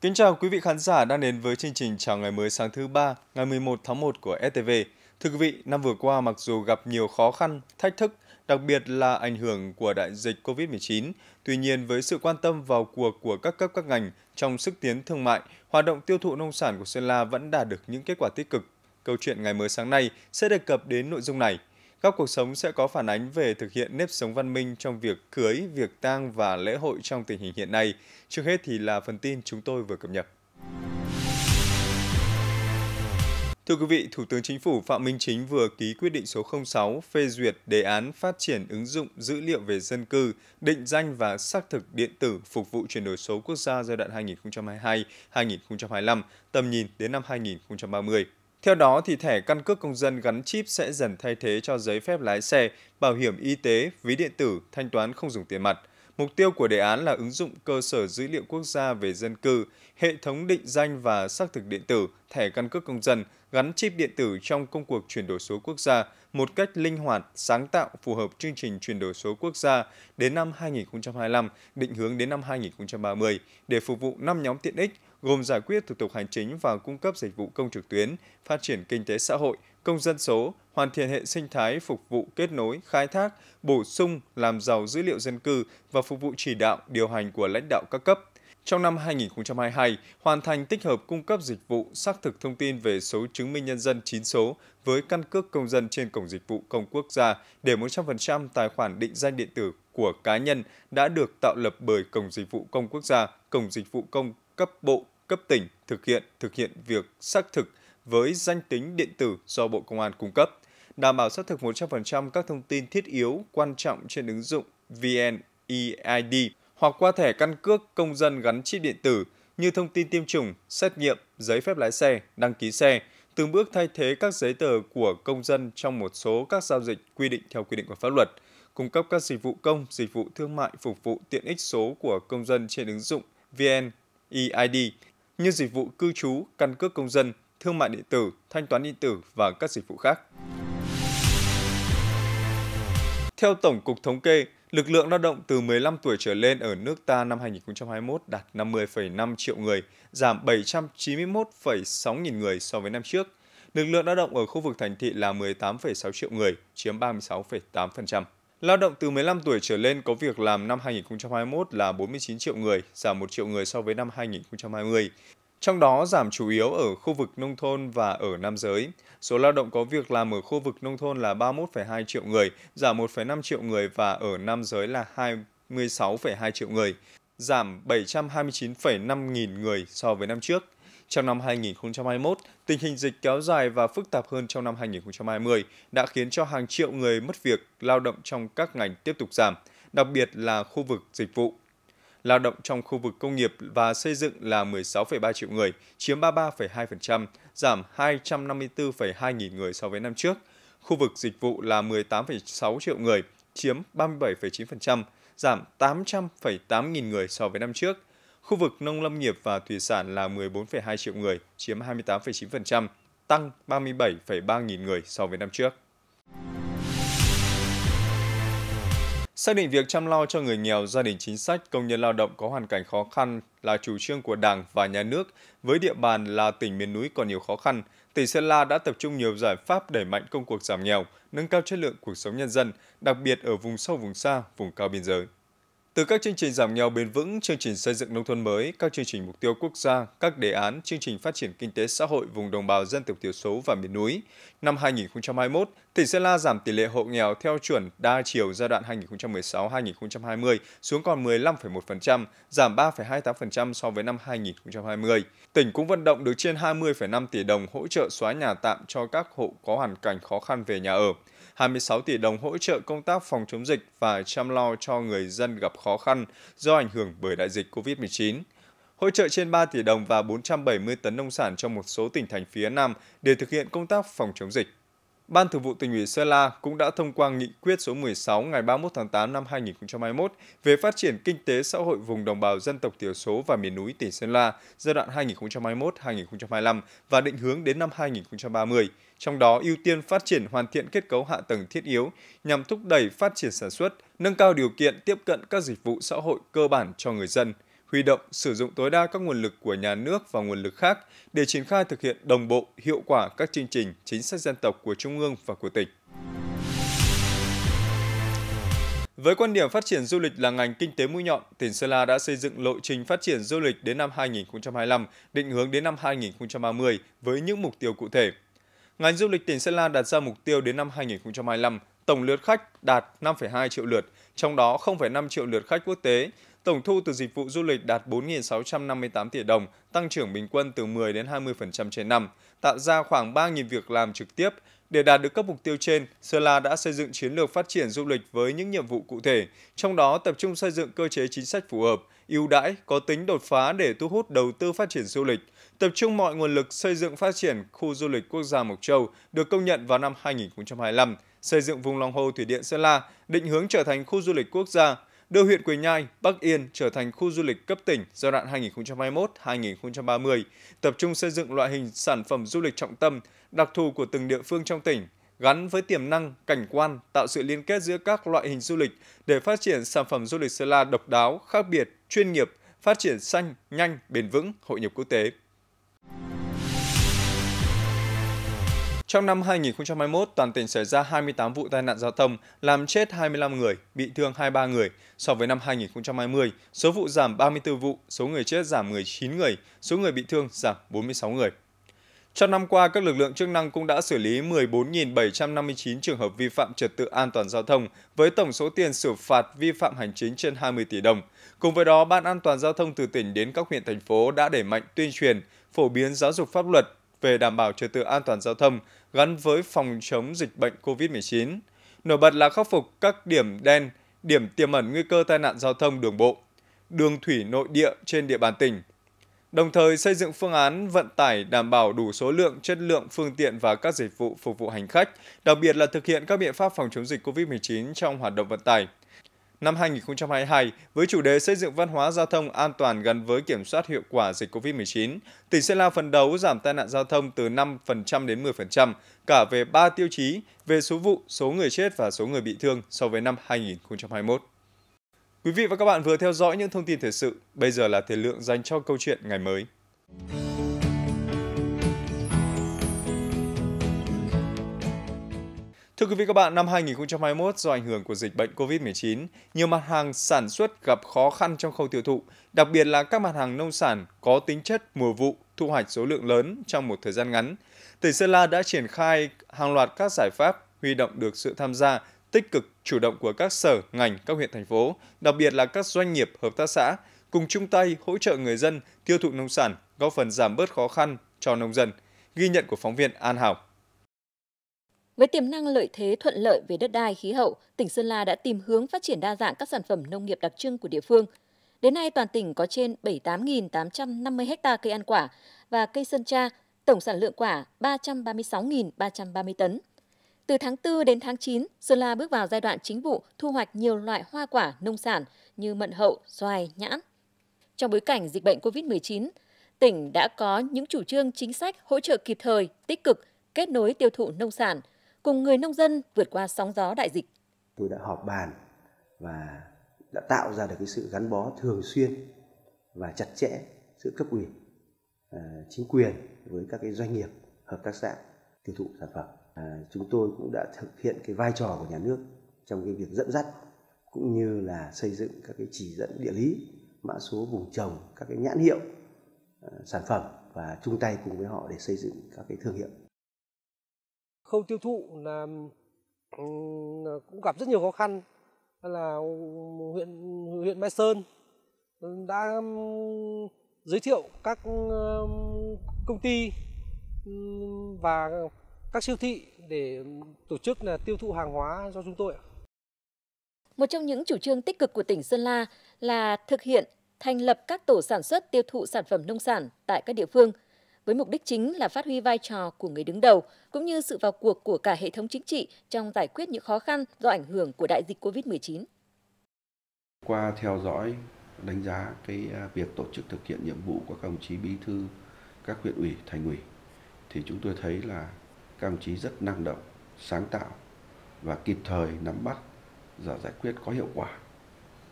Kính chào quý vị khán giả đang đến với chương trình Chào ngày mới sáng thứ ba ngày 11 tháng 1 của STV. Thưa quý vị, năm vừa qua mặc dù gặp nhiều khó khăn, thách thức, đặc biệt là ảnh hưởng của đại dịch COVID-19, tuy nhiên với sự quan tâm vào cuộc của các cấp các ngành trong sức tiến thương mại, hoạt động tiêu thụ nông sản của Sơn La vẫn đạt được những kết quả tích cực. Câu chuyện ngày mới sáng nay sẽ đề cập đến nội dung này. Góc cuộc sống sẽ có phản ánh về thực hiện nếp sống văn minh trong việc cưới, việc tang và lễ hội trong tình hình hiện nay. Trước hết thì là phần tin chúng tôi vừa cập nhật. Thưa quý vị, Thủ tướng Chính phủ Phạm Minh Chính vừa ký quyết định số 06 phê duyệt đề án phát triển ứng dụng dữ liệu về dân cư, định danh và xác thực điện tử phục vụ chuyển đổi số quốc gia giai đoạn 2022-2025, tầm nhìn đến năm 2030. Theo đó, thì thẻ căn cước công dân gắn chip sẽ dần thay thế cho giấy phép lái xe, bảo hiểm y tế, ví điện tử, thanh toán không dùng tiền mặt. Mục tiêu của đề án là ứng dụng cơ sở dữ liệu quốc gia về dân cư, hệ thống định danh và xác thực điện tử, thẻ căn cước công dân, gắn chip điện tử trong công cuộc chuyển đổi số quốc gia một cách linh hoạt, sáng tạo phù hợp chương trình chuyển đổi số quốc gia đến năm 2025, định hướng đến năm 2030 để phục vụ 5 nhóm tiện ích gồm giải quyết thủ tục hành chính và cung cấp dịch vụ công trực tuyến, phát triển kinh tế xã hội, công dân số, hoàn thiện hệ sinh thái phục vụ kết nối, khai thác, bổ sung, làm giàu dữ liệu dân cư và phục vụ chỉ đạo, điều hành của lãnh đạo các cấp. Trong năm 2022, hoàn thành tích hợp cung cấp dịch vụ xác thực thông tin về số chứng minh nhân dân 9 số với căn cước công dân trên cổng dịch vụ công quốc gia để 100% tài khoản định danh điện tử của cá nhân đã được tạo lập bởi cổng dịch vụ công quốc gia, cổng dịch vụ công cấp bộ, cấp tỉnh thực hiện thực hiện việc xác thực với danh tính điện tử do Bộ Công an cung cấp, đảm bảo xác thực 100% các thông tin thiết yếu quan trọng trên ứng dụng VNEID hoặc qua thẻ căn cước công dân gắn chip điện tử như thông tin tiêm chủng, xét nghiệm, giấy phép lái xe, đăng ký xe, từng bước thay thế các giấy tờ của công dân trong một số các giao dịch quy định theo quy định của pháp luật, cung cấp các dịch vụ công, dịch vụ thương mại phục vụ tiện ích số của công dân trên ứng dụng VNEID như dịch vụ cư trú, căn cước công dân, thương mại điện tử, thanh toán điện tử và các dịch vụ khác. Theo Tổng cục Thống kê, lực lượng lao động từ 15 tuổi trở lên ở nước ta năm 2021 đạt 50,5 triệu người, giảm 791,6 nghìn người so với năm trước. Lực lượng lao động ở khu vực thành thị là 18,6 triệu người, chiếm 36,8%. Lao động từ 15 tuổi trở lên có việc làm năm 2021 là 49 triệu người, giảm 1 triệu người so với năm 2020. Trong đó giảm chủ yếu ở khu vực nông thôn và ở nam giới. Số lao động có việc làm ở khu vực nông thôn là 31,2 triệu người, giảm 1,5 triệu người và ở nam giới là 26,2 triệu người, giảm 729,5 nghìn người so với năm trước. Trong năm 2021, tình hình dịch kéo dài và phức tạp hơn trong năm 2020 đã khiến cho hàng triệu người mất việc, lao động trong các ngành tiếp tục giảm, đặc biệt là khu vực dịch vụ lao động trong khu vực công nghiệp và xây dựng là 16,3 triệu người, chiếm 33,2%, giảm 254,2 nghìn người so với năm trước. Khu vực dịch vụ là 18,6 triệu người, chiếm 37,9%, giảm 800,8 nghìn người so với năm trước. Khu vực nông lâm nghiệp và thủy sản là 14,2 triệu người, chiếm 28,9%, tăng 37,3 nghìn người so với năm trước. Xác định việc chăm lo cho người nghèo, gia đình chính sách, công nhân lao động có hoàn cảnh khó khăn là chủ trương của Đảng và Nhà nước, với địa bàn là tỉnh miền núi còn nhiều khó khăn, tỉnh Sơn La đã tập trung nhiều giải pháp đẩy mạnh công cuộc giảm nghèo, nâng cao chất lượng cuộc sống nhân dân, đặc biệt ở vùng sâu vùng xa, vùng cao biên giới. Từ các chương trình giảm nghèo bền vững, chương trình xây dựng nông thôn mới, các chương trình mục tiêu quốc gia, các đề án, chương trình phát triển kinh tế xã hội vùng đồng bào dân tộc thiểu số và miền núi, năm 2021, tỉnh Sơn La giảm tỷ lệ hộ nghèo theo chuẩn đa chiều giai đoạn 2016-2020 xuống còn 15,1%, giảm 3,28% so với năm 2020. Tỉnh cũng vận động được trên 20,5 tỷ đồng hỗ trợ xóa nhà tạm cho các hộ có hoàn cảnh khó khăn về nhà ở. 26 tỷ đồng hỗ trợ công tác phòng chống dịch và chăm lo cho người dân gặp khó khăn do ảnh hưởng bởi đại dịch COVID-19 hỗ trợ trên 3 tỷ đồng và 470 tấn nông sản cho một số tỉnh thành phía Nam để thực hiện công tác phòng chống dịch. Ban Thường vụ tỉnh ủy Sơn La cũng đã thông qua nghị quyết số 16 ngày 31 tháng 8 năm 2021 về phát triển kinh tế xã hội vùng đồng bào dân tộc thiểu số và miền núi tỉnh Sơn La giai đoạn 2021-2025 và định hướng đến năm 2030 trong đó ưu tiên phát triển hoàn thiện kết cấu hạ tầng thiết yếu nhằm thúc đẩy phát triển sản xuất, nâng cao điều kiện tiếp cận các dịch vụ xã hội cơ bản cho người dân, huy động sử dụng tối đa các nguồn lực của nhà nước và nguồn lực khác để triển khai thực hiện đồng bộ, hiệu quả các chương trình, chính sách dân tộc của Trung ương và của tỉnh. Với quan điểm phát triển du lịch là ngành kinh tế mũi nhọn, tỉnh Sơn La đã xây dựng lộ trình phát triển du lịch đến năm 2025, định hướng đến năm 2030 với những mục tiêu cụ thể. Ngành du lịch tỉnh Sơn La đặt ra mục tiêu đến năm 2025, tổng lượt khách đạt 5,2 triệu lượt, trong đó 0,5 triệu lượt khách quốc tế. Tổng thu từ dịch vụ du lịch đạt 4.658 tỷ đồng, tăng trưởng bình quân từ 10 đến 20% trên năm, tạo ra khoảng 3.000 việc làm trực tiếp. Để đạt được các mục tiêu trên, Sơn La đã xây dựng chiến lược phát triển du lịch với những nhiệm vụ cụ thể, trong đó tập trung xây dựng cơ chế chính sách phù hợp, ưu đãi, có tính đột phá để thu hút đầu tư phát triển du lịch – tập trung mọi nguồn lực xây dựng phát triển khu du lịch quốc gia Mộc Châu được công nhận vào năm 2025, xây dựng vùng lòng hồ thủy điện Sơn La định hướng trở thành khu du lịch quốc gia, đưa huyện Quỳnh Nhai, Bắc Yên trở thành khu du lịch cấp tỉnh giai đoạn 2021-2030, tập trung xây dựng loại hình sản phẩm du lịch trọng tâm, đặc thù của từng địa phương trong tỉnh, gắn với tiềm năng, cảnh quan, tạo sự liên kết giữa các loại hình du lịch để phát triển sản phẩm du lịch Sơn La độc đáo, khác biệt, chuyên nghiệp, phát triển xanh, nhanh, bền vững, hội nhập quốc tế. Trong năm 2021, toàn tỉnh xảy ra 28 vụ tai nạn giao thông, làm chết 25 người, bị thương 23 người. So với năm 2020, số vụ giảm 34 vụ, số người chết giảm 19 người, số người bị thương giảm 46 người. Trong năm qua, các lực lượng chức năng cũng đã xử lý 14.759 trường hợp vi phạm trật tự an toàn giao thông với tổng số tiền xử phạt vi phạm hành chính trên 20 tỷ đồng. Cùng với đó, Ban an toàn giao thông từ tỉnh đến các huyện thành phố đã đẩy mạnh tuyên truyền, phổ biến giáo dục pháp luật về đảm bảo trật tự an toàn giao thông gắn với phòng chống dịch bệnh COVID-19. Nổi bật là khắc phục các điểm đen, điểm tiềm ẩn nguy cơ tai nạn giao thông đường bộ, đường thủy nội địa trên địa bàn tỉnh. Đồng thời xây dựng phương án vận tải đảm bảo đủ số lượng, chất lượng phương tiện và các dịch vụ phục vụ hành khách, đặc biệt là thực hiện các biện pháp phòng chống dịch COVID-19 trong hoạt động vận tải năm 2022 với chủ đề xây dựng văn hóa giao thông an toàn gắn với kiểm soát hiệu quả dịch COVID-19, tỉnh Sơn La phấn đấu giảm tai nạn giao thông từ 5% đến 10% cả về 3 tiêu chí về số vụ, số người chết và số người bị thương so với năm 2021. Quý vị và các bạn vừa theo dõi những thông tin thời sự, bây giờ là thời lượng dành cho câu chuyện ngày mới. quý vị các bạn, năm 2021 do ảnh hưởng của dịch bệnh COVID-19, nhiều mặt hàng sản xuất gặp khó khăn trong khâu tiêu thụ, đặc biệt là các mặt hàng nông sản có tính chất mùa vụ, thu hoạch số lượng lớn trong một thời gian ngắn. Tỉnh Sơn La đã triển khai hàng loạt các giải pháp huy động được sự tham gia tích cực chủ động của các sở, ngành, các huyện thành phố, đặc biệt là các doanh nghiệp, hợp tác xã cùng chung tay hỗ trợ người dân tiêu thụ nông sản, góp phần giảm bớt khó khăn cho nông dân. Ghi nhận của phóng viên An Hảo. Với tiềm năng lợi thế thuận lợi về đất đai, khí hậu, tỉnh Sơn La đã tìm hướng phát triển đa dạng các sản phẩm nông nghiệp đặc trưng của địa phương. Đến nay, toàn tỉnh có trên 78.850 ha cây ăn quả và cây sơn tra, tổng sản lượng quả 336.330 tấn. Từ tháng 4 đến tháng 9, Sơn La bước vào giai đoạn chính vụ thu hoạch nhiều loại hoa quả nông sản như mận hậu, xoài, nhãn. Trong bối cảnh dịch bệnh COVID-19, tỉnh đã có những chủ trương chính sách hỗ trợ kịp thời, tích cực, kết nối tiêu thụ nông sản, cùng người nông dân vượt qua sóng gió đại dịch. Tôi đã họp bàn và đã tạo ra được cái sự gắn bó thường xuyên và chặt chẽ giữa cấp ủy, ờ, chính quyền với các cái doanh nghiệp, hợp tác xã tiêu thụ sản phẩm. À, chúng tôi cũng đã thực hiện cái vai trò của nhà nước trong cái việc dẫn dắt cũng như là xây dựng các cái chỉ dẫn địa lý, mã số vùng trồng, các cái nhãn hiệu ờ, sản phẩm và chung tay cùng với họ để xây dựng các cái thương hiệu khâu tiêu thụ là cũng gặp rất nhiều khó khăn là huyện huyện Mai Sơn đã giới thiệu các công ty và các siêu thị để tổ chức là tiêu thụ hàng hóa cho chúng tôi. Một trong những chủ trương tích cực của tỉnh Sơn La là thực hiện thành lập các tổ sản xuất tiêu thụ sản phẩm nông sản tại các địa phương – với mục đích chính là phát huy vai trò của người đứng đầu cũng như sự vào cuộc của cả hệ thống chính trị trong giải quyết những khó khăn do ảnh hưởng của đại dịch Covid-19. Qua theo dõi, đánh giá cái à, việc tổ chức thực hiện nhiệm vụ của các đồng chí bí thư các huyện ủy, thành ủy thì chúng tôi thấy là các đồng chí rất năng động, sáng tạo và kịp thời nắm bắt và giải quyết có hiệu quả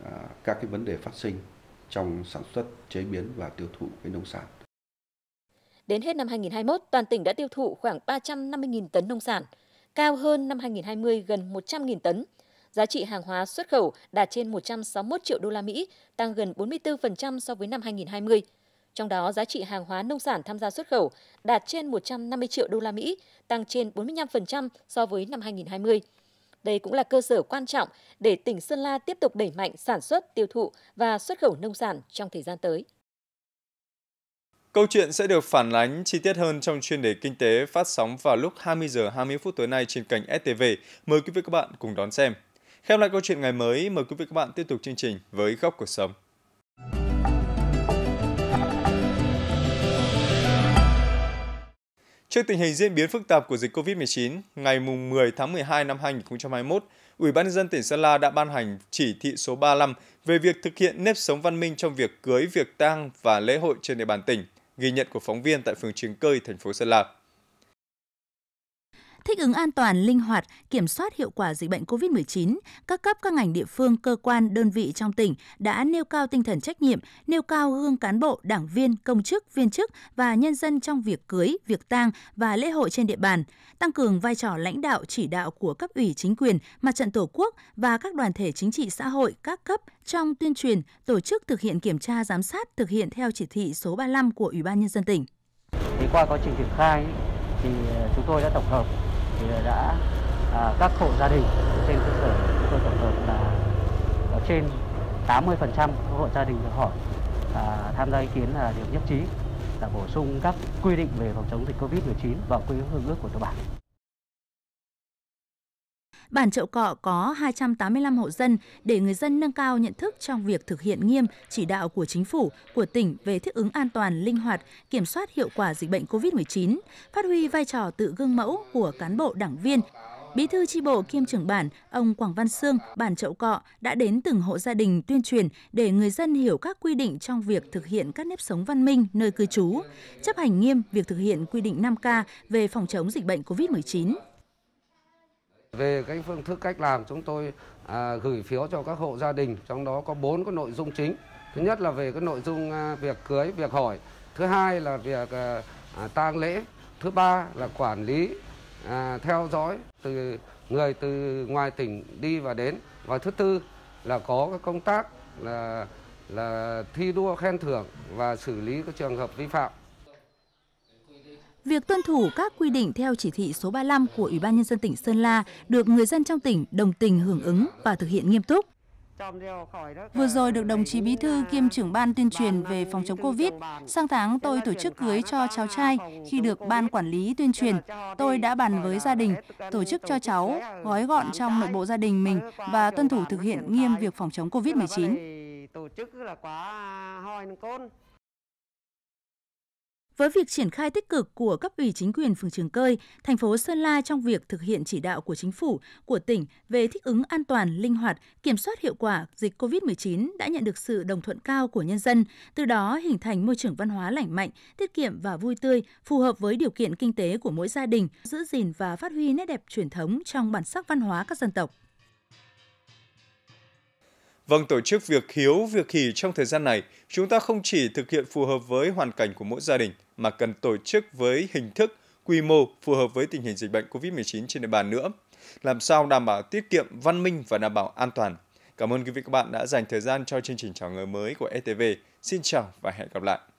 à, các cái vấn đề phát sinh trong sản xuất, chế biến và tiêu thụ cái nông sản. Đến hết năm 2021, toàn tỉnh đã tiêu thụ khoảng 350.000 tấn nông sản, cao hơn năm 2020 gần 100.000 tấn. Giá trị hàng hóa xuất khẩu đạt trên 161 triệu đô la Mỹ, tăng gần 44% so với năm 2020. Trong đó, giá trị hàng hóa nông sản tham gia xuất khẩu đạt trên 150 triệu đô la Mỹ, tăng trên 45% so với năm 2020. Đây cũng là cơ sở quan trọng để tỉnh Sơn La tiếp tục đẩy mạnh sản xuất, tiêu thụ và xuất khẩu nông sản trong thời gian tới. Câu chuyện sẽ được phản ánh chi tiết hơn trong chuyên đề kinh tế phát sóng vào lúc 20 giờ 20 phút tối nay trên kênh STV. Mời quý vị các bạn cùng đón xem. Khép lại câu chuyện ngày mới, mời quý vị các bạn tiếp tục chương trình với góc cuộc sống. Trước tình hình diễn biến phức tạp của dịch COVID-19, ngày 10 tháng 12 năm 2021, Ủy ban nhân dân tỉnh Sơn La đã ban hành chỉ thị số 35 về việc thực hiện nếp sống văn minh trong việc cưới, việc tang và lễ hội trên địa bàn tỉnh ghi nhận của phóng viên tại phường Trường Cơi, thành phố Sơn La. Thích ứng an toàn, linh hoạt, kiểm soát hiệu quả dịch bệnh COVID-19, các cấp các ngành địa phương, cơ quan, đơn vị trong tỉnh đã nêu cao tinh thần trách nhiệm, nêu cao gương cán bộ, đảng viên, công chức, viên chức và nhân dân trong việc cưới, việc tang và lễ hội trên địa bàn, tăng cường vai trò lãnh đạo chỉ đạo của cấp ủy chính quyền, mặt trận tổ quốc và các đoàn thể chính trị xã hội các cấp trong tuyên truyền, tổ chức thực hiện kiểm tra giám sát thực hiện theo chỉ thị số 35 của Ủy ban nhân dân tỉnh. Thì qua quá trình triển khai thì ờ, chúng tôi đã tổng hợp thì đã à, các hộ gia đình trên cơ sở chúng tôi tổng hợp là ở à, trên 80% hộ gia đình được hỏi à, tham gia ý kiến là đều nhất trí là bổ sung các quy định về phòng chống dịch Covid-19 vào quy ước hương ước của châu bản. Bản chậu cọ có 285 hộ dân để người dân nâng cao nhận thức trong việc thực hiện nghiêm chỉ đạo của chính phủ, của tỉnh về thích ứng an toàn, linh hoạt, kiểm soát hiệu quả dịch bệnh COVID-19, phát huy vai trò tự gương mẫu của cán bộ đảng viên, Bí thư tri bộ kiêm trưởng bản, ông Quảng Văn Sương, bản chậu cọ đã đến từng hộ gia đình tuyên truyền để người dân hiểu các quy định trong việc thực hiện các nếp sống văn minh nơi cư trú, chấp hành nghiêm việc thực hiện quy định 5K về phòng chống dịch bệnh COVID-19. Về cái phương thức cách làm chúng tôi à, gửi phiếu cho các hộ gia đình, trong đó có bốn cái nội dung chính. Thứ nhất là về cái nội dung à, việc cưới, việc hỏi. Thứ hai là việc à, à tang lễ. Thứ ba là quản lý, à, theo dõi từ người từ ngoài tỉnh đi và đến. Và thứ tư là có cái công tác là là thi đua khen thưởng và xử lý các trường hợp vi phạm. Việc tuân thủ các quy định theo chỉ thị số 35 của Ủy ban nhân dân tỉnh Sơn La được người dân trong tỉnh đồng tình hưởng ứng và thực hiện nghiêm túc. Vừa rồi được đồng chí Bí thư kiêm trưởng ban tuyên truyền về phòng chống Covid, sang tháng tôi tổ chức cưới cho cháu trai, khi được ban quản lý tuyên truyền, tôi đã bàn với gia đình, tổ chức cho cháu, gói gọn trong nội bộ gia đình mình và tuân thủ thực hiện nghiêm việc phòng chống Covid-19. Tổ chức là quá với việc triển khai tích cực của cấp ủy chính quyền phường Trường Cơi, thành phố Sơn La trong việc thực hiện chỉ đạo của chính phủ, của tỉnh về thích ứng an toàn, linh hoạt, kiểm soát hiệu quả dịch COVID-19 đã nhận được sự đồng thuận cao của nhân dân, từ đó hình thành môi trường văn hóa lành mạnh, tiết kiệm và vui tươi, phù hợp với điều kiện kinh tế của mỗi gia đình, giữ gìn và phát huy nét đẹp truyền thống trong bản sắc văn hóa các dân tộc. Vâng, tổ chức việc hiếu, việc hỷ trong thời gian này, chúng ta không chỉ thực hiện phù hợp với hoàn cảnh của mỗi gia đình, mà cần tổ chức với hình thức, quy mô phù hợp với tình hình dịch bệnh COVID-19 trên địa bàn nữa. Làm sao đảm bảo tiết kiệm, văn minh và đảm bảo an toàn. Cảm ơn quý vị các bạn đã dành thời gian cho chương trình chào người mới của ETV. Xin chào và hẹn gặp lại.